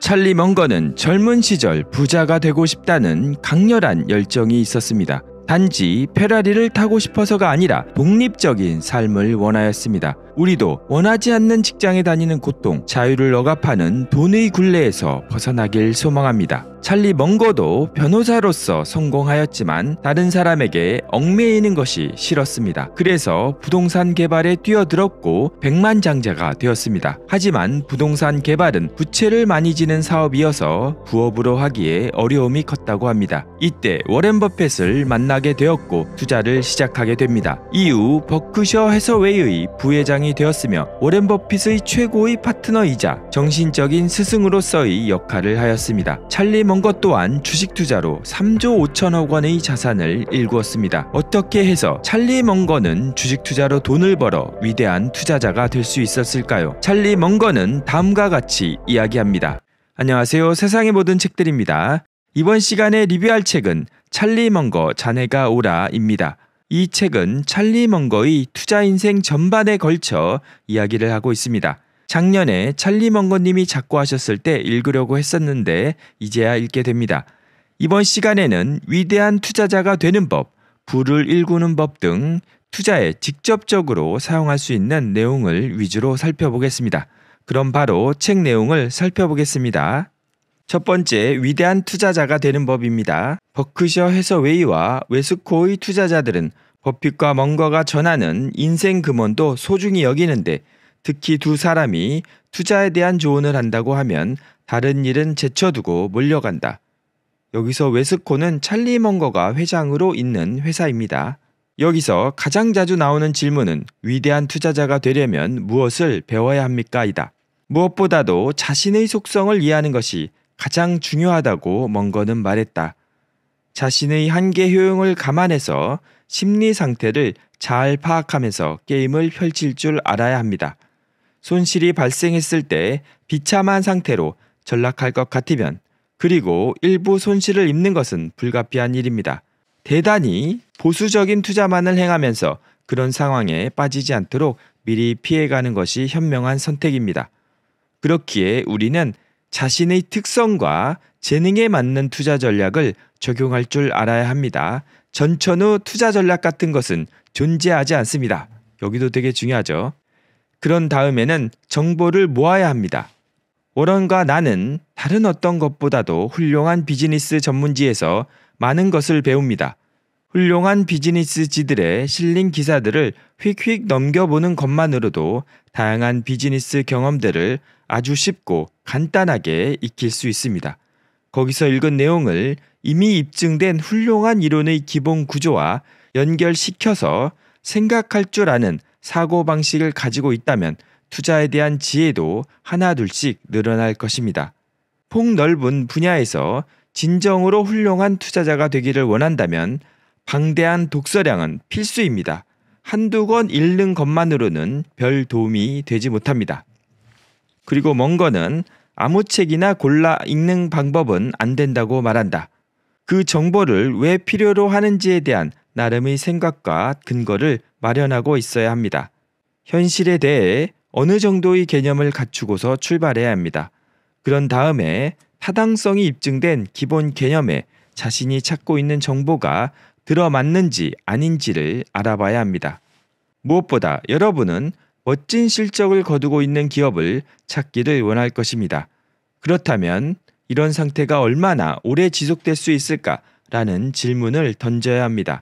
찰리 멍거는 젊은 시절 부자가 되고 싶다는 강렬한 열정이 있었습니다. 단지 페라리를 타고 싶어서가 아니라 독립적인 삶을 원하였습니다. 우리도 원하지 않는 직장에 다니는 고통, 자유를 억압하는 돈의 굴레에서 벗어나길 소망합니다. 찰리 멍거도 변호사로서 성공하였지만 다른 사람에게 얽매이는 것이 싫었습니다. 그래서 부동산 개발에 뛰어들었고 백만장자가 되었습니다. 하지만 부동산 개발은 부채를 많이 지는 사업이어서 부업으로 하기에 어려움이 컸다고 합니다. 이때 워렌 버펫을 만나 하게 되었고 투자를 시작하게 됩니다. 이후 버크셔 해서웨이의 부회장이 되었으며 워렌 버핏의 최고의 파트너이자 정신적인 스승으로서의 역할을 하였습니다. 찰리 먼거 또한 주식 투자로 3조 5천억 원의 자산을 일구었습니다. 어떻게 해서 찰리 먼거는 주식 투자로 돈을 벌어 위대한 투자자가 될 수 있었을까요? 찰리 먼거는 다음과 같이 이야기합니다. 안녕하세요. 세상의 모든 책들입니다. 이번 시간에 리뷰할 책은 찰리 먼거 자네가 오라입니다. 이 책은 찰리 먼거의 투자 인생 전반에 걸쳐 이야기를 하고 있습니다. 작년에 찰리 먼거님이 작고하셨을 때 읽으려고 했었는데 이제야 읽게 됩니다. 이번 시간에는 위대한 투자자가 되는 법, 부를 일구는 법 등 투자에 직접적으로 사용할 수 있는 내용을 위주로 살펴보겠습니다. 그럼 바로 책 내용을 살펴보겠습니다. 첫 번째, 위대한 투자자가 되는 법입니다. 버크셔 해서웨이와 웨스코의 투자자들은 버핏과 먼거가 전하는 인생 금원도 소중히 여기는데 특히 두 사람이 투자에 대한 조언을 한다고 하면 다른 일은 제쳐두고 몰려간다. 여기서 웨스코는 찰리 먼거가 회장으로 있는 회사입니다. 여기서 가장 자주 나오는 질문은 위대한 투자자가 되려면 무엇을 배워야 합니까? 이다. 무엇보다도 자신의 속성을 이해하는 것이 가장 중요하다고 멍거는 말했다. 자신의 한계 효용을 감안해서 심리 상태를 잘 파악하면서 게임을 펼칠 줄 알아야 합니다. 손실이 발생했을 때 비참한 상태로 전락할 것 같으면 그리고 일부 손실을 입는 것은 불가피한 일입니다. 대단히 보수적인 투자만을 행하면서 그런 상황에 빠지지 않도록 미리 피해가는 것이 현명한 선택입니다. 그렇기에 우리는 자신의 특성과 재능에 맞는 투자 전략을 적용할 줄 알아야 합니다. 전천후 투자 전략 같은 것은 존재하지 않습니다. 여기도 되게 중요하죠. 그런 다음에는 정보를 모아야 합니다. 워런과 나는 다른 어떤 것보다도 훌륭한 비즈니스 전문지에서 많은 것을 배웁니다. 훌륭한 비즈니스지들의 실린 기사들을 휙휙 넘겨보는 것만으로도 다양한 비즈니스 경험들을 아주 쉽고 간단하게 익힐 수 있습니다. 거기서 읽은 내용을 이미 입증된 훌륭한 이론의 기본 구조와 연결시켜서 생각할 줄 아는 사고방식을 가지고 있다면 투자에 대한 지혜도 하나둘씩 늘어날 것입니다. 폭넓은 분야에서 진정으로 훌륭한 투자자가 되기를 원한다면 방대한 독서량은 필수입니다. 한두 권 읽는 것만으로는 별 도움이 되지 못합니다. 그리고 먼거는 아무 책이나 골라 읽는 방법은 안 된다고 말한다. 그 정보를 왜 필요로 하는지에 대한 나름의 생각과 근거를 마련하고 있어야 합니다. 현실에 대해 어느 정도의 개념을 갖추고서 출발해야 합니다. 그런 다음에 타당성이 입증된 기본 개념에 자신이 찾고 있는 정보가 들어맞는지 아닌지를 알아봐야 합니다. 무엇보다 여러분은 멋진 실적을 거두고 있는 기업을 찾기를 원할 것입니다. 그렇다면 이런 상태가 얼마나 오래 지속될 수 있을까라는 질문을 던져야 합니다.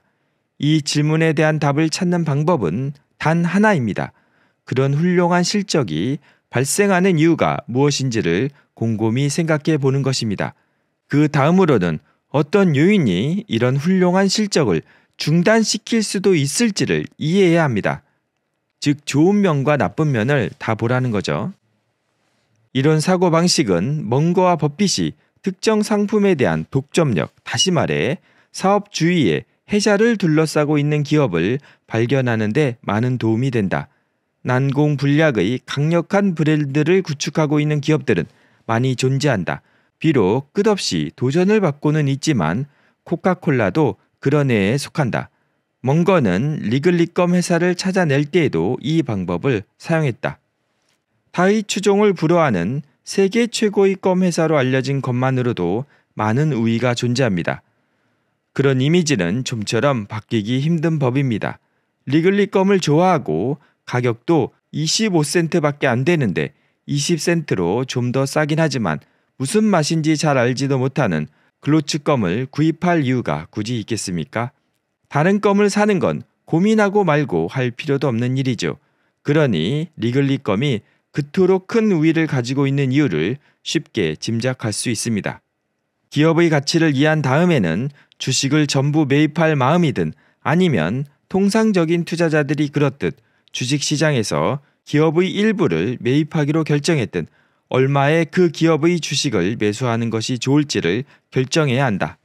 이 질문에 대한 답을 찾는 방법은 단 하나입니다. 그런 훌륭한 실적이 발생하는 이유가 무엇인지를 곰곰이 생각해 보는 것입니다. 그 다음으로는 어떤 요인이 이런 훌륭한 실적을 중단시킬 수도 있을지를 이해해야 합니다. 즉 좋은 면과 나쁜 면을 다 보라는 거죠. 이런 사고방식은 먼거와 법빛이 특정 상품에 대한 독점력, 다시 말해 사업 주위에 해자를 둘러싸고 있는 기업을 발견하는데 많은 도움이 된다. 난공 불약의 강력한 브랜드를 구축하고 있는 기업들은 많이 존재한다. 비록 끝없이 도전을 받고는 있지만 코카콜라도 그런 애에 속한다. 멍건은 리글리껌 회사를 찾아낼 때에도 이 방법을 사용했다. 다의 추종을 불허하는 세계 최고의 껌 회사로 알려진 것만으로도 많은 우위가 존재합니다. 그런 이미지는 좀처럼 바뀌기 힘든 법입니다. 리글리 껌을 좋아하고 가격도 25센트밖에 안 되는데 20센트로 좀 더 싸긴 하지만 무슨 맛인지 잘 알지도 못하는 글로츠 껌을 구입할 이유가 굳이 있겠습니까? 다른 껌을 사는 건 고민하고 말고 할 필요도 없는 일이죠. 그러니 리글리 껌이 그토록 큰 우위를 가지고 있는 이유를 쉽게 짐작할 수 있습니다. 기업의 가치를 이해한 다음에는 주식을 전부 매입할 마음이든 아니면 통상적인 투자자들이 그렇듯 주식시장에서 기업의 일부를 매입하기로 결정했든 얼마에 그 기업의 주식을 매수하는 것이 좋을지를 결정해야 한다.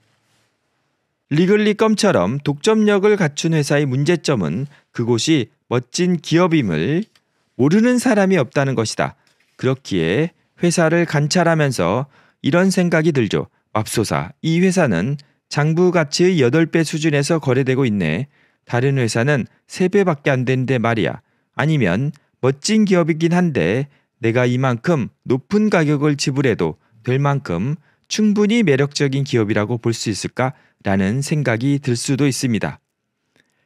리글리 껌처럼 독점력을 갖춘 회사의 문제점은 그곳이 멋진 기업임을 모르는 사람이 없다는 것이다. 그렇기에 회사를 관찰하면서 이런 생각이 들죠. 맙소사, 이 회사는 장부 가치의 8배 수준에서 거래되고 있네. 다른 회사는 3배밖에 안 되는데 말이야. 아니면 멋진 기업이긴 한데 내가 이만큼 높은 가격을 지불해도 될 만큼 충분히 매력적인 기업이라고 볼 수 있을까 라는 생각이 들 수도 있습니다.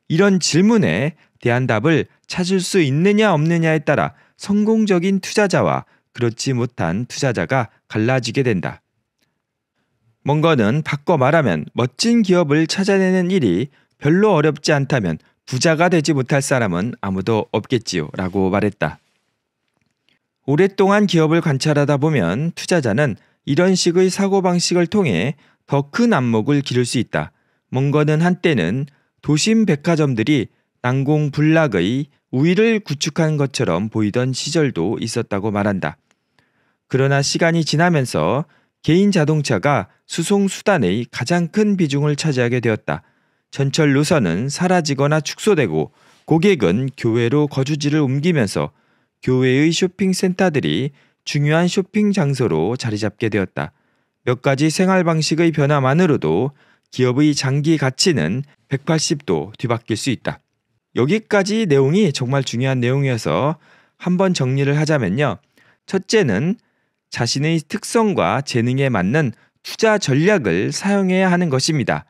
이런 질문에 대한 답을 찾을 수 있느냐 없느냐에 따라 성공적인 투자자와 그렇지 못한 투자자가 갈라지게 된다. 뭔가는 바꿔 말하면 멋진 기업을 찾아내는 일이 별로 어렵지 않다면 부자가 되지 못할 사람은 아무도 없겠지요. 라고 말했다. 오랫동안 기업을 관찰하다 보면 투자자는 이런 식의 사고방식을 통해 더큰 안목을 기를 수 있다. 몽거는 한때는 도심 백화점들이 난공 불락의 우위를 구축한 것처럼 보이던 시절도 있었다고 말한다. 그러나 시간이 지나면서 개인 자동차가 수송 수단의 가장 큰 비중을 차지하게 되었다. 전철 노선은 사라지거나 축소되고 고객은 교외로 거주지를 옮기면서 교외의 쇼핑센터들이 중요한 쇼핑 장소로 자리 잡게 되었다. 몇 가지 생활 방식의 변화만으로도 기업의 장기 가치는 180도 뒤바뀔 수 있다. 여기까지 내용이 정말 중요한 내용이어서 한번 정리를 하자면요. 첫째는 자신의 특성과 재능에 맞는 투자 전략을 사용해야 하는 것입니다.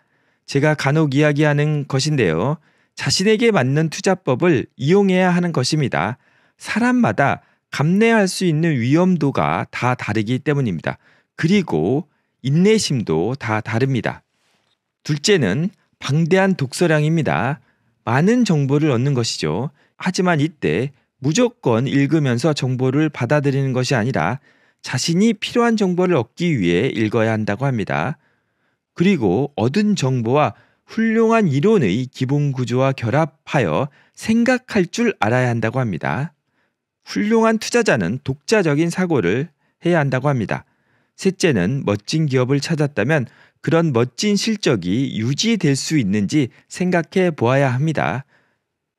제가 간혹 이야기하는 것인데요. 자신에게 맞는 투자법을 이용해야 하는 것입니다. 사람마다 감내할 수 있는 위험도가 다 다르기 때문입니다. 그리고 인내심도 다 다릅니다. 둘째는 방대한 독서량입니다. 많은 정보를 얻는 것이죠. 하지만 이때 무조건 읽으면서 정보를 받아들이는 것이 아니라 자신이 필요한 정보를 얻기 위해 읽어야 한다고 합니다. 그리고 얻은 정보와 훌륭한 이론의 기본 구조와 결합하여 생각할 줄 알아야 한다고 합니다. 훌륭한 투자자는 독자적인 사고를 해야 한다고 합니다. 셋째는 멋진 기업을 찾았다면 그런 멋진 실적이 유지될 수 있는지 생각해 보아야 합니다.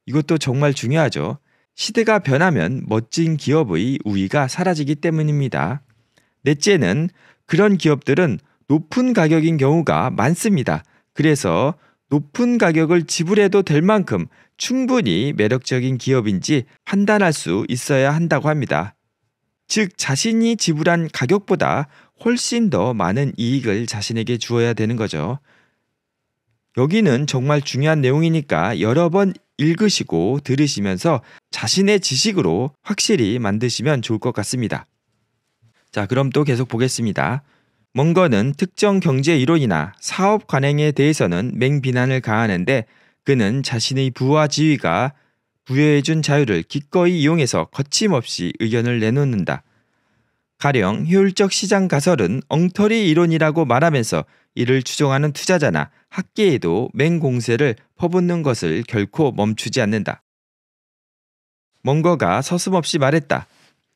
이것도 정말 중요하죠. 시대가 변하면 멋진 기업의 우위가 사라지기 때문입니다. 넷째는 그런 기업들은 높은 가격인 경우가 많습니다. 그래서 높은 가격을 지불해도 될 만큼 충분히 매력적인 기업인지 판단할 수 있어야 한다고 합니다. 즉, 자신이 지불한 가격보다 훨씬 더 많은 이익을 자신에게 주어야 되는 거죠. 여기는 정말 중요한 내용이니까 여러 번 읽으시고 들으시면서 자신의 지식으로 확실히 만드시면 좋을 것 같습니다. 자, 그럼 또 계속 보겠습니다. 먼거는 특정 경제 이론이나 사업 관행에 대해서는 맹비난을 가하는데 그는 자신의 부와 지위가 부여해준 자유를 기꺼이 이용해서 거침없이 의견을 내놓는다. 가령 효율적 시장 가설은 엉터리 이론이라고 말하면서 이를 추종하는 투자자나 학계에도 맹공세를 퍼붓는 것을 결코 멈추지 않는다. 뭔거가 서슴없이 말했다.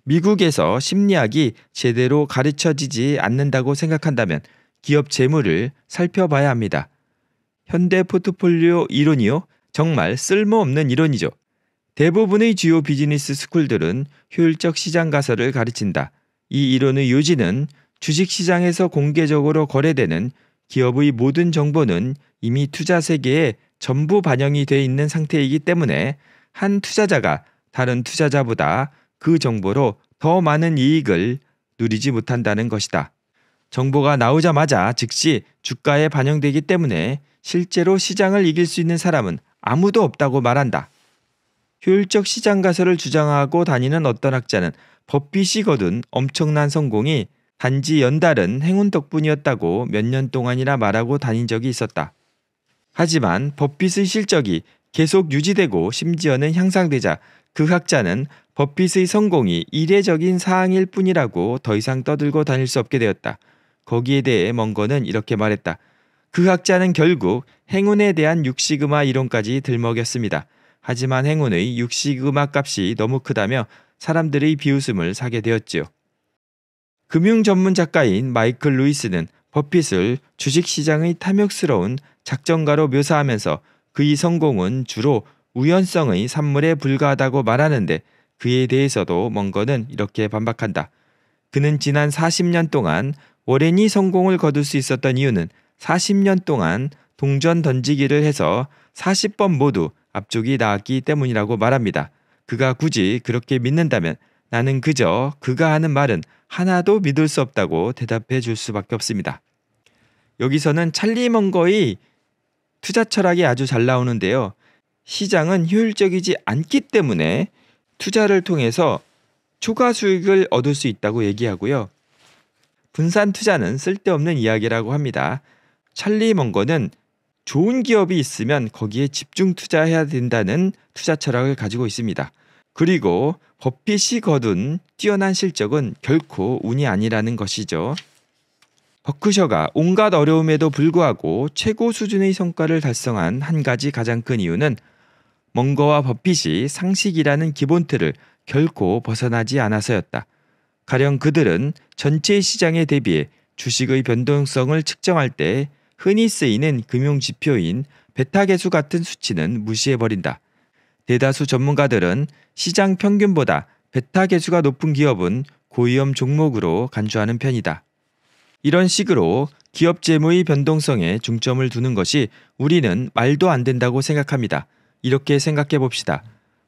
미국에서 심리학이 제대로 가르쳐지지 않는다고 생각한다면 기업 재물을 살펴봐야 합니다. 현대 포트폴리오 이론이요? 정말 쓸모없는 이론이죠. 대부분의 주요 비즈니스 스쿨들은 효율적 시장 가설을 가르친다. 이 이론의 요지는 주식시장에서 공개적으로 거래되는 기업의 모든 정보는 이미 투자 세계에 전부 반영이 돼 있는 상태이기 때문에 한 투자자가 다른 투자자보다 그 정보로 더 많은 이익을 누리지 못한다는 것이다. 정보가 나오자마자 즉시 주가에 반영되기 때문에 실제로 시장을 이길 수 있는 사람은 아무도 없다고 말한다. 효율적 시장 가설을 주장하고 다니는 어떤 학자는 법비이거둔 엄청난 성공이 단지 연달은 행운 덕분이었다고 몇 년 동안이나 말하고 다닌 적이 있었다. 하지만 법빗의 실적이 계속 유지되고 심지어는 향상되자 그 학자는 법빗의 성공이 이례적인 사항일 뿐이라고 더 이상 떠들고 다닐 수 없게 되었다. 거기에 대해 먼거는 이렇게 말했다. 그 학자는 결국 행운에 대한 육시그마 이론까지 들먹였습니다. 하지만 행운의 육시그마 값이 너무 크다며 사람들의 비웃음을 사게 되었지요. 금융 전문 작가인 마이클 루이스는 버핏을 주식시장의 탐욕스러운 작전가로 묘사하면서 그의 성공은 주로 우연성의 산물에 불과하다고 말하는데 그에 대해서도 먼거는 이렇게 반박한다. 그는 지난 40년 동안 워렌이 성공을 거둘 수 있었던 이유는 40년 동안 동전 던지기를 해서 40번 모두 앞쪽이 나왔기 때문이라고 말합니다. 그가 굳이 그렇게 믿는다면 나는 그저 그가 하는 말은 하나도 믿을 수 없다고 대답해 줄 수밖에 없습니다. 여기서는 찰리 먼거의 투자 철학이 아주 잘 나오는데요. 시장은 효율적이지 않기 때문에 투자를 통해서 초과 수익을 얻을 수 있다고 얘기하고요. 분산 투자는 쓸데없는 이야기라고 합니다. 찰리 먼거는 좋은 기업이 있으면 거기에 집중 투자해야 된다는 투자 철학을 가지고 있습니다. 그리고 버핏이 거둔 뛰어난 실적은 결코 운이 아니라는 것이죠. 버크셔가 온갖 어려움에도 불구하고 최고 수준의 성과를 달성한 한 가지 가장 큰 이유는 멍거와 버핏이 상식이라는 기본 틀을 결코 벗어나지 않아서였다. 가령 그들은 전체 시장에 대비해 주식의 변동성을 측정할 때 흔히 쓰이는 금융지표인 베타계수 같은 수치는 무시해버린다. 대다수 전문가들은 시장 평균보다 베타계수가 높은 기업은 고위험 종목으로 간주하는 편이다. 이런 식으로 기업 재무의 변동성에 중점을 두는 것이 우리는 말도 안 된다고 생각합니다. 이렇게 생각해 봅시다.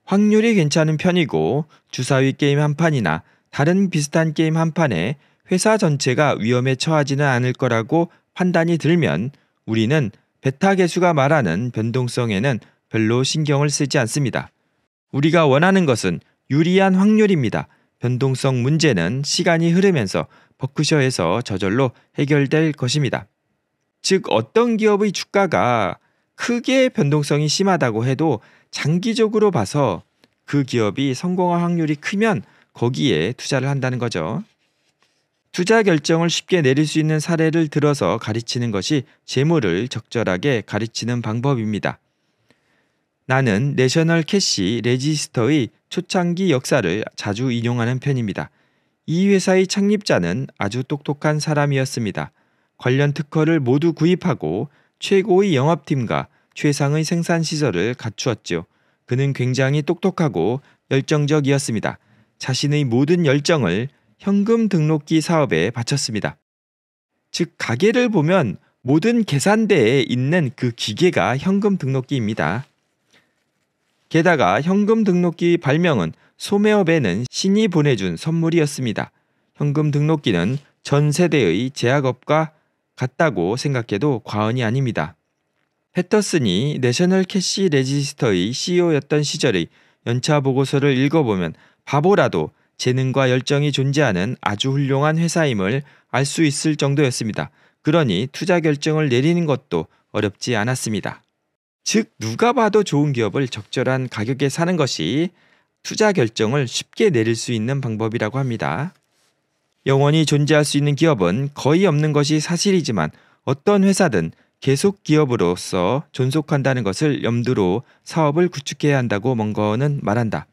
확률이 괜찮은 편이고 주사위 게임 한 판이나 다른 비슷한 게임 한 판에 회사 전체가 위험에 처하지는 않을 거라고 판단이 들면 우리는 베타 계수가 말하는 변동성에는 별로 신경을 쓰지 않습니다. 우리가 원하는 것은 유리한 확률입니다. 변동성 문제는 시간이 흐르면서 버크셔에서 저절로 해결될 것입니다. 즉 어떤 기업의 주가가 크게 변동성이 심하다고 해도 장기적으로 봐서 그 기업이 성공할 확률이 크면 거기에 투자를 한다는 거죠. 투자 결정을 쉽게 내릴 수 있는 사례를 들어서 가르치는 것이 재물을 적절하게 가르치는 방법입니다. 나는 내셔널 캐시 레지스터의 초창기 역사를 자주 인용하는 편입니다. 이 회사의 창립자는 아주 똑똑한 사람이었습니다. 관련 특허를 모두 구입하고 최고의 영업팀과 최상의 생산시설을 갖추었죠 그는 굉장히 똑똑하고 열정적이었습니다. 자신의 모든 열정을 현금 등록기 사업에 바쳤습니다. 즉, 가게를 보면 모든 계산대에 있는 그 기계가 현금 등록기입니다. 게다가 현금 등록기 발명은 소매업에는 신이 보내준 선물이었습니다. 현금 등록기는 전 세대의 제약업과 같다고 생각해도 과언이 아닙니다. 패터슨이 내셔널 캐시 레지스터의 CEO였던 시절의 연차 보고서를 읽어보면 바보라도 재능과 열정이 존재하는 아주 훌륭한 회사임을 알 수 있을 정도였습니다. 그러니 투자 결정을 내리는 것도 어렵지 않았습니다. 즉, 누가 봐도 좋은 기업을 적절한 가격에 사는 것이 투자 결정을 쉽게 내릴 수 있는 방법이라고 합니다. 영원히 존재할 수 있는 기업은 거의 없는 것이 사실이지만 어떤 회사든 계속 기업으로서 존속한다는 것을 염두로 사업을 구축해야 한다고 먼거는 말한다.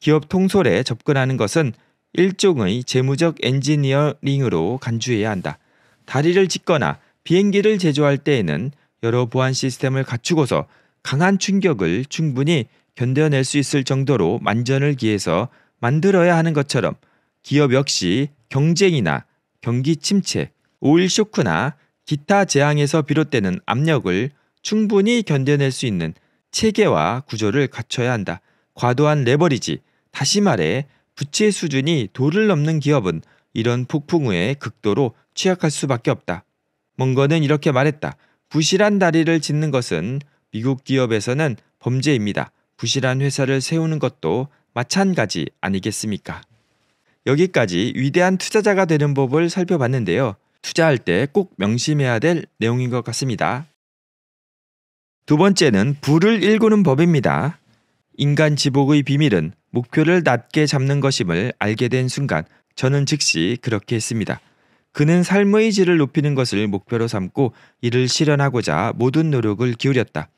기업 통솔에 접근하는 것은 일종의 재무적 엔지니어링으로 간주해야 한다. 다리를 짓거나 비행기를 제조할 때에는 여러 보안 시스템을 갖추고서 강한 충격을 충분히 견뎌낼 수 있을 정도로 만전을 기해서 만들어야 하는 것처럼 기업 역시 경쟁이나 경기 침체, 오일 쇼크나 기타 재앙에서 비롯되는 압력을 충분히 견뎌낼 수 있는 체계와 구조를 갖춰야 한다. 과도한 레버리지, 다시 말해 부채 수준이 도를 넘는 기업은 이런 폭풍우에 극도로 취약할 수밖에 없다. 멍거는 이렇게 말했다. 부실한 다리를 짓는 것은 미국 기업에서는 범죄입니다. 부실한 회사를 세우는 것도 마찬가지 아니겠습니까? 여기까지 위대한 투자자가 되는 법을 살펴봤는데요. 투자할 때 꼭 명심해야 될 내용인 것 같습니다. 두 번째는 불을 일구는 법입니다. 인간 지복의 비밀은 목표를 낮게 잡는 것임을 알게 된 순간 저는 즉시 그렇게 했습니다. 그는 삶의 질을 높이는 것을 목표로 삼고 이를 실현하고자 모든 노력을 기울였다.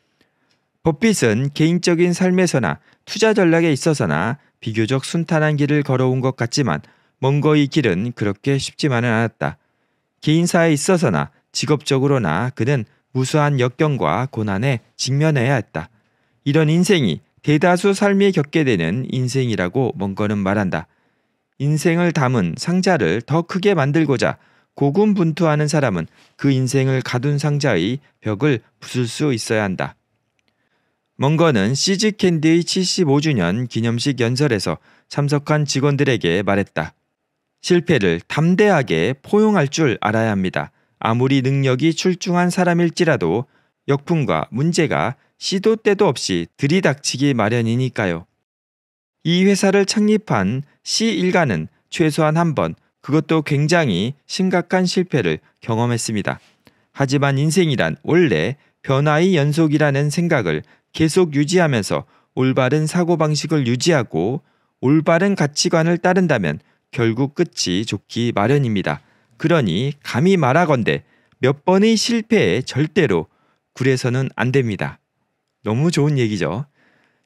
버핏은 개인적인 삶에서나 투자 전략에 있어서나 비교적 순탄한 길을 걸어온 것 같지만 먼거 이 길은 그렇게 쉽지만은 않았다. 개인사에 있어서나 직업적으로나 그는 무수한 역경과 고난에 직면해야 했다. 이런 인생이 대다수 삶이 겪게 되는 인생이라고 먼거는 말한다. 인생을 담은 상자를 더 크게 만들고자 고군분투하는 사람은 그 인생을 가둔 상자의 벽을 부술 수 있어야 한다. 먼거는 c g 캔디의 75주년 기념식 연설에서 참석한 직원들에게 말했다. 실패를 담대하게 포용할 줄 알아야 합니다. 아무리 능력이 출중한 사람일지라도 역풍과 문제가 시도 때도 없이 들이닥치기 마련이니까요. 이 회사를 창립한 C 일가는 최소한 한 번 그것도 굉장히 심각한 실패를 경험했습니다. 하지만 인생이란 원래 변화의 연속이라는 생각을 계속 유지하면서 올바른 사고방식을 유지하고 올바른 가치관을 따른다면 결국 끝이 좋기 마련입니다. 그러니 감히 말하건대 몇 번의 실패에 절대로 굴해서는 안 됩니다. 너무 좋은 얘기죠.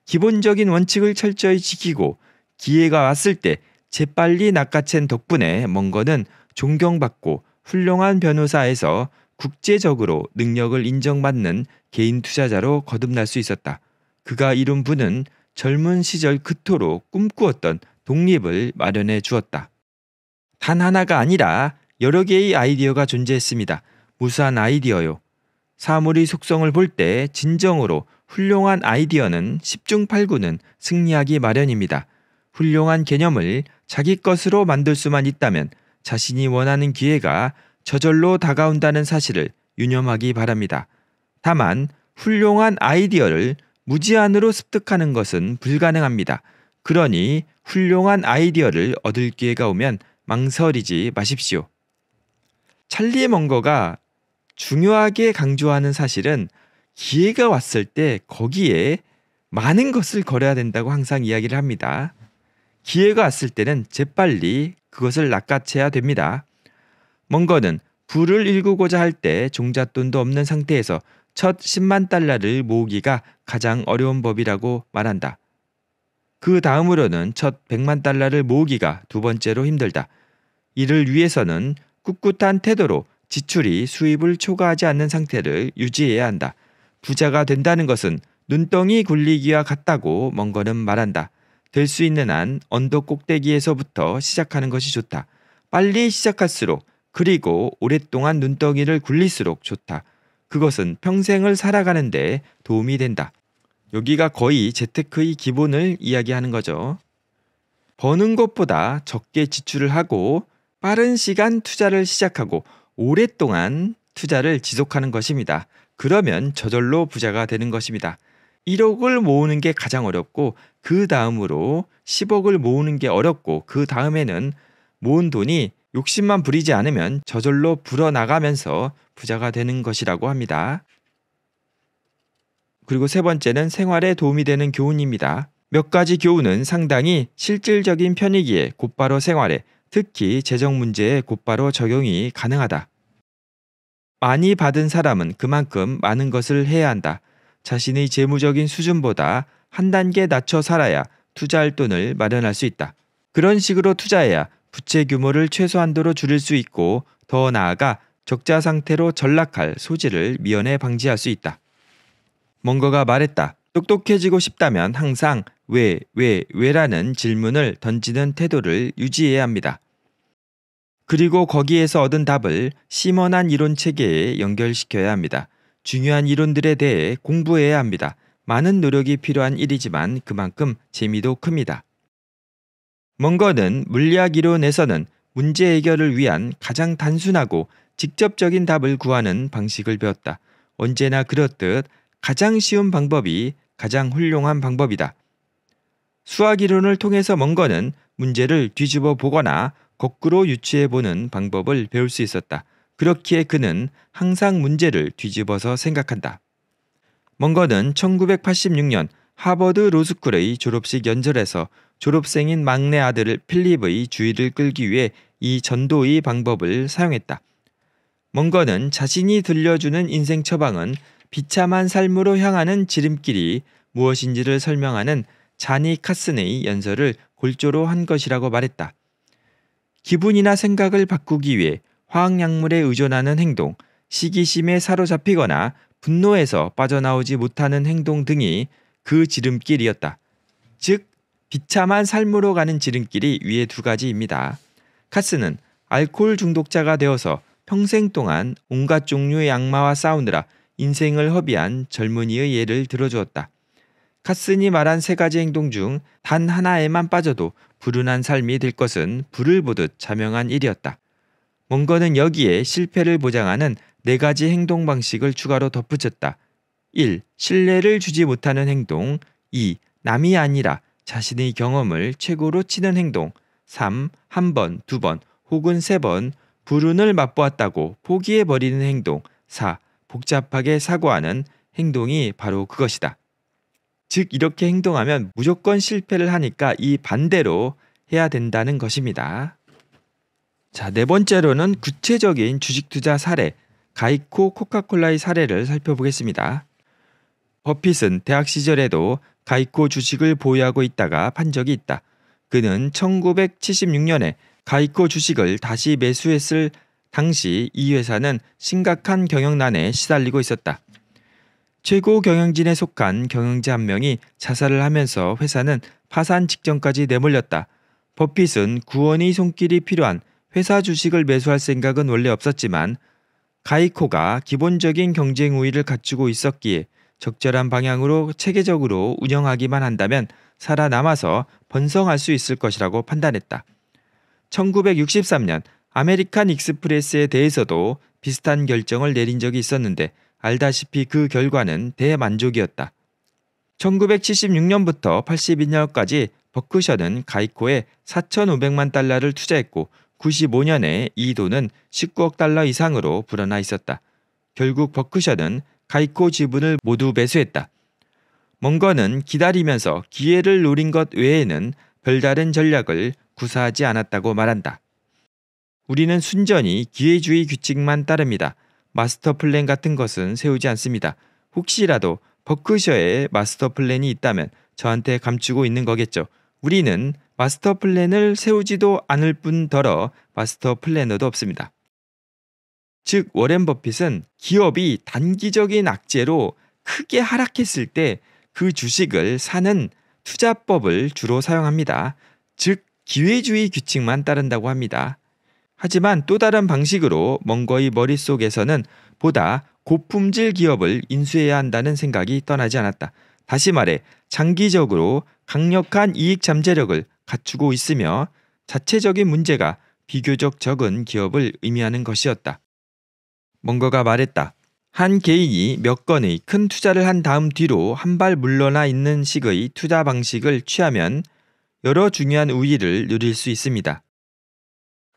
기본적인 원칙을 철저히 지키고 기회가 왔을 때 재빨리 낚아챈 덕분에 먼거는 존경받고 훌륭한 변호사에서 국제적으로 능력을 인정받는 개인 투자자로 거듭날 수 있었다. 그가 이룬 분은 젊은 시절 그토록 꿈꾸었던 독립을 마련해 주었다. 단 하나가 아니라 여러 개의 아이디어가 존재했습니다. 무수한 아이디어요. 사물의 속성을 볼 때 진정으로 훌륭한 아이디어는 10중 8구는 승리하기 마련입니다. 훌륭한 개념을 자기 것으로 만들 수만 있다면 자신이 원하는 기회가 저절로 다가온다는 사실을 유념하기 바랍니다. 다만 훌륭한 아이디어를 무제한으로 습득하는 것은 불가능합니다. 그러니 훌륭한 아이디어를 얻을 기회가 오면 망설이지 마십시오. 찰리 먼거가 중요하게 강조하는 사실은 기회가 왔을 때 거기에 많은 것을 걸어야 된다고 항상 이야기를 합니다. 기회가 왔을 때는 재빨리 그것을 낚아채야 됩니다. 멍거는 불을 일구고자 할 때 종잣돈도 없는 상태에서 첫 10만 달러를 모으기가 가장 어려운 법이라고 말한다. 그 다음으로는 첫 100만 달러를 모으기가 두 번째로 힘들다. 이를 위해서는 꿋꿋한 태도로 지출이 수입을 초과하지 않는 상태를 유지해야 한다. 부자가 된다는 것은 눈덩이 굴리기와 같다고 멍거는 말한다. 될 수 있는 한 언덕 꼭대기에서부터 시작하는 것이 좋다. 빨리 시작할수록 그리고 오랫동안 눈덩이를 굴릴수록 좋다. 그것은 평생을 살아가는데 도움이 된다. 여기가 거의 재테크의 기본을 이야기하는 거죠. 버는 것보다 적게 지출을 하고 빠른 시간 투자를 시작하고 오랫동안 투자를 지속하는 것입니다. 그러면 저절로 부자가 되는 것입니다. 1억을 모으는 게 가장 어렵고 그 다음으로 10억을 모으는 게 어렵고 그 다음에는 모은 돈이 욕심만 부리지 않으면 저절로 불어나가면서 부자가 되는 것이라고 합니다. 그리고 세 번째는 생활에 도움이 되는 교훈입니다. 몇 가지 교훈은 상당히 실질적인 편이기에 곧바로 생활에 특히 재정 문제에 곧바로 적용이 가능하다. 많이 받은 사람은 그만큼 많은 것을 해야 한다. 자신의 재무적인 수준보다 한 단계 낮춰 살아야 투자할 돈을 마련할 수 있다. 그런 식으로 투자해야 부채 규모를 최소한도로 줄일 수 있고 더 나아가 적자 상태로 전락할 소지를 미연에 방지할 수 있다. 뭔가가 말했다. 똑똑해지고 싶다면 항상 왜, 왜, 왜라는 질문을 던지는 태도를 유지해야 합니다. 그리고 거기에서 얻은 답을 심원한 이론 체계에 연결시켜야 합니다. 중요한 이론들에 대해 공부해야 합니다. 많은 노력이 필요한 일이지만 그만큼 재미도 큽니다. 먼거는 물리학 이론에서는 문제 해결을 위한 가장 단순하고 직접적인 답을 구하는 방식을 배웠다. 언제나 그렇듯 가장 쉬운 방법이 가장 훌륭한 방법이다. 수학 이론을 통해서 먼거는 문제를 뒤집어 보거나 거꾸로 유추해보는 방법을 배울 수 있었다. 그렇기에 그는 항상 문제를 뒤집어서 생각한다. 먼거는 1986년 하버드 로스쿨의 졸업식 연절에서 졸업생인 막내 아들 필립의 주의를 끌기 위해 이 전도의 방법을 사용했다. 먼거는 자신이 들려주는 인생 처방은 비참한 삶으로 향하는 지름길이 무엇인지를 설명하는 자니 카슨의 연설을 골조로 한 것이라고 말했다. 기분이나 생각을 바꾸기 위해 화학약물에 의존하는 행동, 시기심에 사로잡히거나 분노에서 빠져나오지 못하는 행동 등이 그 지름길이었다. 즉, 비참한 삶으로 가는 지름길이 위에 두 가지입니다. 카스는 알코올 중독자가 되어서 평생 동안 온갖 종류의 악마와 싸우느라 인생을 허비한 젊은이의 예를 들어주었다. 카슨이 말한 세 가지 행동 중 단 하나에만 빠져도 불운한 삶이 될 것은 불을 보듯 자명한 일이었다. 몽거는 여기에 실패를 보장하는 네 가지 행동 방식을 추가로 덧붙였다. 1. 신뢰를 주지 못하는 행동 2. 남이 아니라 자신의 경험을 최고로 치는 행동 3. 한 번, 두 번 혹은 세 번 불운을 맛보았다고 포기해버리는 행동 4. 복잡하게 사고하는 행동이 바로 그것이다. 즉 이렇게 행동하면 무조건 실패를 하니까 이 반대로 해야 된다는 것입니다. 자, 네 번째로는 구체적인 주식 투자 사례, 가이코 코카콜라의 사례를 살펴보겠습니다. 버핏은 대학 시절에도 가이코 주식을 보유하고 있다가 판 적이 있다. 그는 1976년에 가이코 주식을 다시 매수했을 당시 이 회사는 심각한 경영난에 시달리고 있었다. 최고 경영진에 속한 경영자 한 명이 자살을 하면서 회사는 파산 직전까지 내몰렸다. 버핏은 구원의 손길이 필요한 회사 주식을 매수할 생각은 원래 없었지만 가이코가 기본적인 경쟁 우위를 갖추고 있었기에 적절한 방향으로 체계적으로 운영하기만 한다면 살아남아서 번성할 수 있을 것이라고 판단했다. 1963년 아메리칸 익스프레스에 대해서도 비슷한 결정을 내린 적이 있었는데 알다시피 그 결과는 대만족이었다. 1976년부터 82년까지 버크셔는 가이코에 4,500만 달러를 투자했고 95년에 이 돈은 19억 달러 이상으로 불어나 있었다. 결국 버크셔는 가이코 지분을 모두 매수했다. 먼거는 기다리면서 기회를 노린 것 외에는 별다른 전략을 구사하지 않았다고 말한다. 우리는 순전히 기회주의 규칙만 따릅니다. 마스터 플랜 같은 것은 세우지 않습니다. 혹시라도 버크셔에 마스터 플랜이 있다면 저한테 감추고 있는 거겠죠. 우리는 마스터 플랜을 세우지도 않을 뿐더러 마스터 플래너도 없습니다. 즉 워렌 버핏은 기업이 단기적인 악재로 크게 하락했을 때 그 주식을 사는 투자법을 주로 사용합니다. 즉 기회주의 규칙만 따른다고 합니다. 하지만 또 다른 방식으로 멍거이 머릿속에서는 보다 고품질 기업을 인수해야 한다는 생각이 떠나지 않았다. 다시 말해 장기적으로 강력한 이익 잠재력을 갖추고 있으며 자체적인 문제가 비교적 적은 기업을 의미하는 것이었다. 멍거가 말했다. 한 개인이 몇 건의 큰 투자를 한 다음 뒤로 한 발 물러나 있는 식의 투자 방식을 취하면 여러 중요한 우위를 누릴 수 있습니다.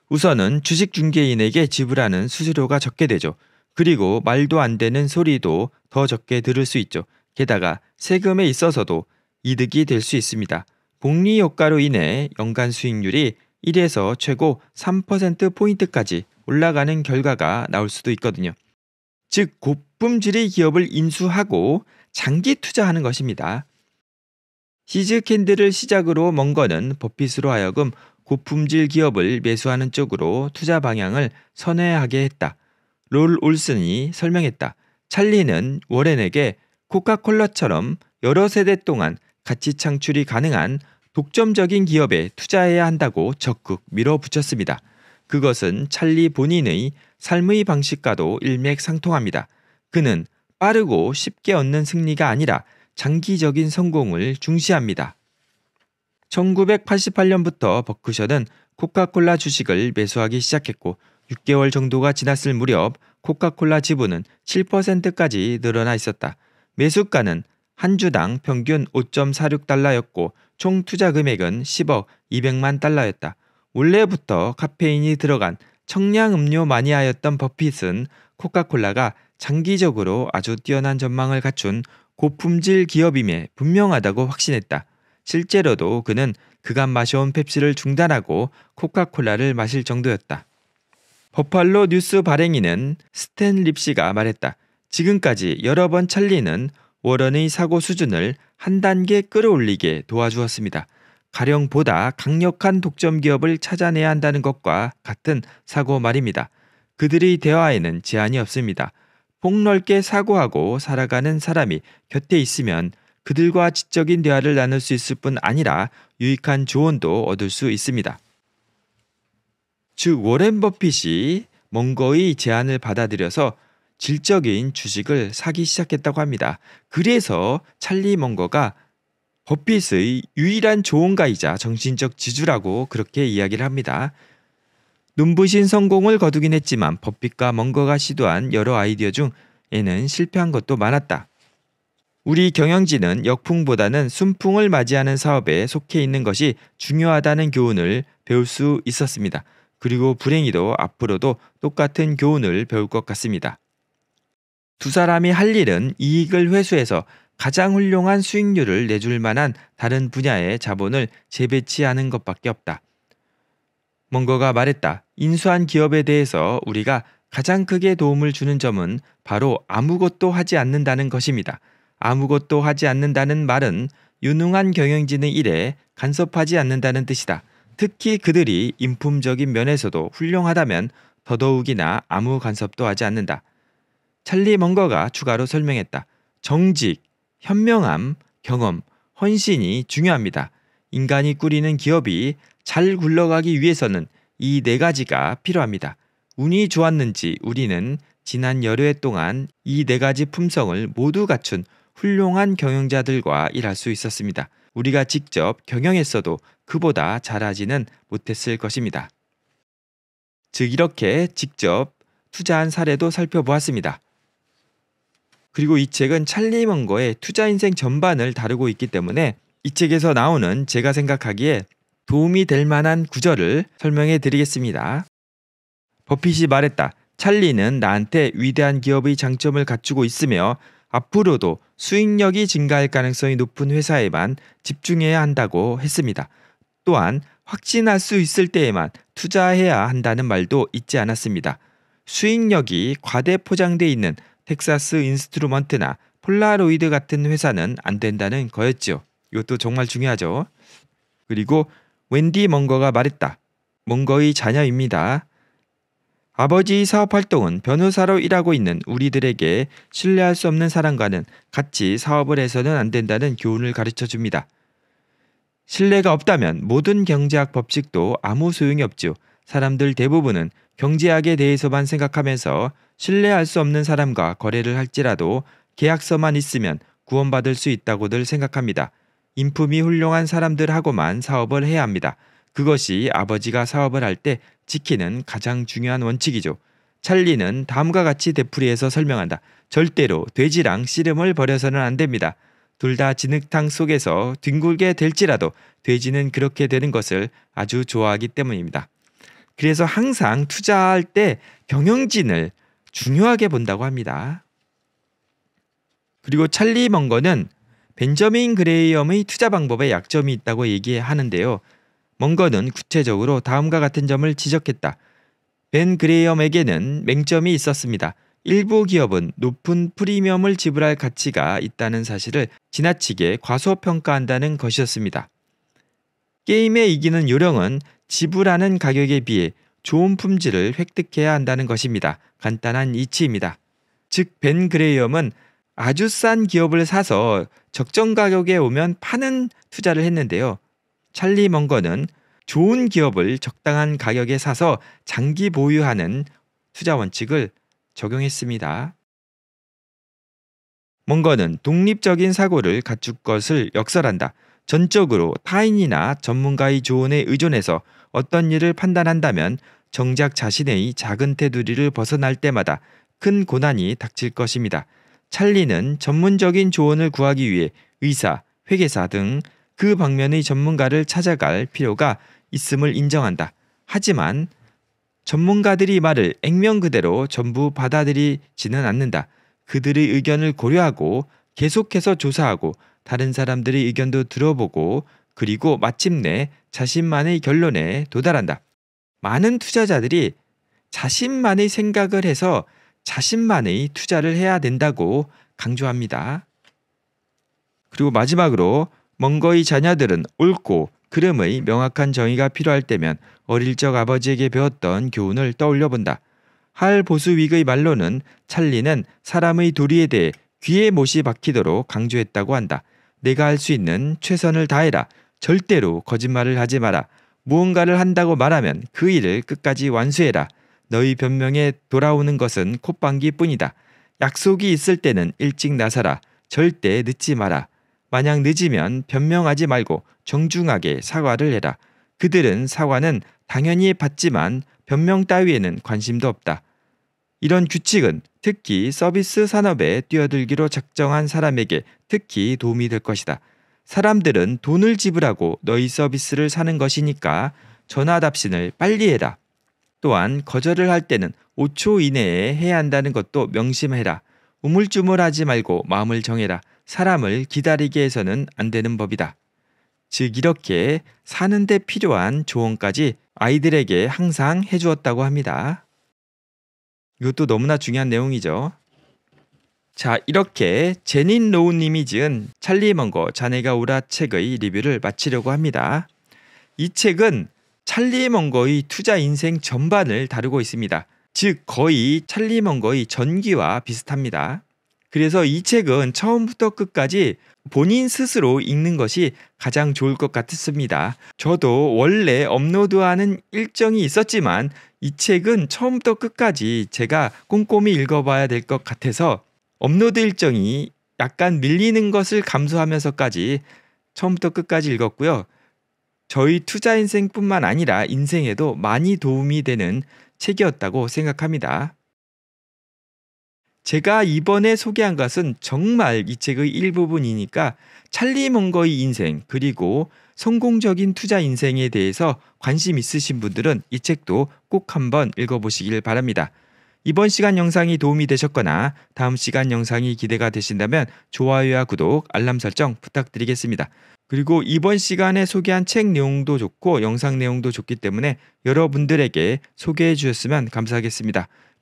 우선은 주식 중개인에게 지불하는 수수료가 적게 되죠. 그리고 말도 안 되는 소리도 더 적게 들을 수 있죠. 게다가 세금에 있어서도 이득이 될 수 있습니다. 복리 효과로 인해 연간 수익률이 1에서 최고 3%포인트까지 올라가는 결과가 나올 수도 있거든요. 즉, 고품질의 기업을 인수하고 장기 투자하는 것입니다. 시즈 캔들을 시작으로 먼 거는 버핏으로 하여금 고품질 기업을 매수하는 쪽으로 투자 방향을 선회하게 했다. 롤 올슨이 설명했다. 찰리는 워렌에게 코카콜라처럼 여러 세대 동안 가치 창출이 가능한 독점적인 기업에 투자해야 한다고 적극 밀어붙였습니다. 그것은 찰리 본인의 삶의 방식과도 일맥상통합니다. 그는 빠르고 쉽게 얻는 승리가 아니라 장기적인 성공을 중시합니다. 1988년부터 버크셔는 코카콜라 주식을 매수하기 시작했고 6개월 정도가 지났을 무렵 코카콜라 지분은 7%까지 늘어나 있었다. 매수가는 한 주당 평균 5.46달러였고 총 투자 금액은 10억 200만 달러였다. 원래부터 카페인이 들어간 청량 음료 마니아였던 버핏은 코카콜라가 장기적으로 아주 뛰어난 전망을 갖춘 고품질 기업임에 분명하다고 확신했다. 실제로도 그는 그간 마셔온 펩시를 중단하고 코카콜라를 마실 정도였다. 버팔로 뉴스 발행인은 스탠 립시가 말했다. 지금까지 여러 번 찰리는 워런의 사고 수준을 한 단계 끌어올리게 도와주었습니다. 가령 보다 강력한 독점 기업을 찾아내야 한다는 것과 같은 사고 말입니다. 그들의 대화에는 제한이 없습니다. 폭넓게 사고하고 살아가는 사람이 곁에 있으면 그들과 지적인 대화를 나눌 수 있을 뿐 아니라 유익한 조언도 얻을 수 있습니다. 즉 워렌 버핏이 몽거의 제안을 받아들여서 질적인 주식을 사기 시작했다고 합니다. 그래서 찰리 몽거가 버핏의 유일한 조언가이자 정신적 지주라고 그렇게 이야기를 합니다. 눈부신 성공을 거두긴 했지만 버핏과 멍거가 시도한 여러 아이디어 중 얘는 실패한 것도 많았다. 우리 경영진은 역풍보다는 순풍을 맞이하는 사업에 속해 있는 것이 중요하다는 교훈을 배울 수 있었습니다. 그리고 불행히도 앞으로도 똑같은 교훈을 배울 것 같습니다. 두 사람이 할 일은 이익을 회수해서 가장 훌륭한 수익률을 내줄 만한 다른 분야의 자본을 재배치하는 것밖에 없다. 뭔거가 말했다. 인수한 기업에 대해서 우리가 가장 크게 도움을 주는 점은 바로 아무것도 하지 않는다는 것입니다. 아무것도 하지 않는다는 말은 유능한 경영진의 일에 간섭하지 않는다는 뜻이다. 특히 그들이 인품적인 면에서도 훌륭하다면 더더욱이나 아무 간섭도 하지 않는다. 찰리 먼거가 추가로 설명했다. 정직, 현명함, 경험, 헌신이 중요합니다. 인간이 꾸리는 기업이 잘 굴러가기 위해서는 이 네 가지가 필요합니다. 운이 좋았는지 우리는 지난 여러 해 동안 이 네 가지 품성을 모두 갖춘 훌륭한 경영자들과 일할 수 있었습니다. 우리가 직접 경영했어도 그보다 잘하지는 못했을 것입니다. 즉 이렇게 직접 투자한 사례도 살펴보았습니다. 그리고 이 책은 찰리 먼거의 투자 인생 전반을 다루고 있기 때문에 이 책에서 나오는 제가 생각하기에 도움이 될 만한 구절을 설명해 드리겠습니다. 버핏이 말했다. 찰리는 나한테 위대한 기업의 장점을 갖추고 있으며 앞으로도 수익력이 증가할 가능성이 높은 회사에만 집중해야 한다고 했습니다. 또한 확진할수 있을 때에만 투자해야 한다는 말도 잊지 않았습니다. 수익력이 과대 포장돼 있는 텍사스 인스트루먼트나 폴라로이드 같은 회사는 안 된다는 거였죠 이것도 정말 중요하죠. 그리고 웬디 먼거가 말했다. 먼거의 자녀입니다. 아버지 사업 활동은 변호사로 일하고 있는 우리들에게 신뢰할 수 없는 사람과는 같이 사업을 해서는 안 된다는 교훈을 가르쳐 줍니다. 신뢰가 없다면 모든 경제학 법칙도 아무 소용이 없죠. 사람들 대부분은 경제학에 대해서만 생각하면서 신뢰할 수 없는 사람과 거래를 할지라도 계약서만 있으면 구원받을 수 있다고들 생각합니다. 인품이 훌륭한 사람들하고만 사업을 해야 합니다. 그것이 아버지가 사업을 할때 지키는 가장 중요한 원칙이죠. 찰리는 다음과 같이 되풀이해서 설명한다. 절대로 돼지랑 씨름을 벌여서는 안 됩니다. 둘 다 진흙탕 속에서 뒹굴게 될지라도 돼지는 그렇게 되는 것을 아주 좋아하기 때문입니다. 그래서 항상 투자할 때 경영진을 중요하게 본다고 합니다. 그리고 찰리 멍거는 벤저민 그레이엄의 투자 방법에 약점이 있다고 얘기하는데요. 먼거는 구체적으로 다음과 같은 점을 지적했다. 벤 그레이엄에게는 맹점이 있었습니다. 일부 기업은 높은 프리미엄을 지불할 가치가 있다는 사실을 지나치게 과소평가한다는 것이었습니다. 게임에 이기는 요령은 지불하는 가격에 비해 좋은 품질을 획득해야 한다는 것입니다. 간단한 이치입니다. 즉, 벤 그레이엄은 아주 싼 기업을 사서 적정 가격에 오면 파는 투자를 했는데요. 찰리 먼거는 좋은 기업을 적당한 가격에 사서 장기 보유하는 투자 원칙을 적용했습니다. 먼거는 독립적인 사고를 갖출 것을 역설한다. 전적으로 타인이나 전문가의 조언에 의존해서 어떤 일을 판단한다면 정작 자신의 작은 테두리를 벗어날 때마다 큰 고난이 닥칠 것입니다. 찰리는 전문적인 조언을 구하기 위해 의사, 회계사 등그 방면의 전문가를 찾아갈 필요가 있음을 인정한다. 하지만 전문가들이 말을 액면 그대로 전부 받아들이지는 않는다. 그들의 의견을 고려하고 계속해서 조사하고 다른 사람들의 의견도 들어보고 그리고 마침내 자신만의 결론에 도달한다. 많은 투자자들이 자신만의 생각을 해서 자신만의 투자를 해야 된다고 강조합니다. 그리고 마지막으로 멍거이 자녀들은 옳고 그름의 명확한 정의가 필요할 때면 어릴 적 아버지에게 배웠던 교훈을 떠올려 본다. 할 보스윅의 말로는 찰리는 사람의 도리에 대해 귀에 못이 박히도록 강조했다고 한다. 내가 할 수 있는 최선을 다해라. 절대로 거짓말을 하지 마라. 무언가를 한다고 말하면 그 일을 끝까지 완수해라. 너희 변명에 돌아오는 것은 콧방귀뿐이다. 약속이 있을 때는 일찍 나서라. 절대 늦지 마라. 만약 늦으면 변명하지 말고 정중하게 사과를 해라. 그들은 사과는 당연히 받지만 변명 따위에는 관심도 없다. 이런 규칙은 특히 서비스 산업에 뛰어들기로 작정한 사람에게 특히 도움이 될 것이다. 사람들은 돈을 지불하고 너희 서비스를 사는 것이니까 전화 답신을 빨리 해라. 또한 거절을 할 때는 5초 이내에 해야 한다는 것도 명심해라. 우물쭈물하지 말고 마음을 정해라. 사람을 기다리게 해서는 안 되는 법이다. 즉 이렇게 사는데 필요한 조언까지 아이들에게 항상 해주었다고 합니다. 이것도 너무나 중요한 내용이죠. 자 이렇게 제닌 로우님이 지은 찰리 먼거 자네가 오라 책의 리뷰를 마치려고 합니다. 이 책은 찰리 먼거의 투자 인생 전반을 다루고 있습니다. 즉 거의 찰리 먼거의 전기와 비슷합니다. 그래서 이 책은 처음부터 끝까지 본인 스스로 읽는 것이 가장 좋을 것 같았습니다. 저도 원래 업로드하는 일정이 있었지만 이 책은 처음부터 끝까지 제가 꼼꼼히 읽어봐야 될 것 같아서 업로드 일정이 약간 밀리는 것을 감수하면서까지 처음부터 끝까지 읽었고요. 저희 투자 인생뿐만 아니라 인생에도 많이 도움이 되는 책이었다고 생각합니다. 제가 이번에 소개한 것은 정말 이 책의 일부분이니까 찰리 몽거의 인생 그리고 성공적인 투자 인생에 대해서 관심 있으신 분들은 이 책도 꼭 한번 읽어보시길 바랍니다. 이번 시간 영상이 도움이 되셨거나 다음 시간 영상이 기대가 되신다면 좋아요와 구독, 알람 설정 부탁드리겠습니다. 그리고 이번 시간에 소개한 책 내용도 좋고 영상 내용도 좋기 때문에 여러분들에게 소개해 주셨으면 감사하겠습니다.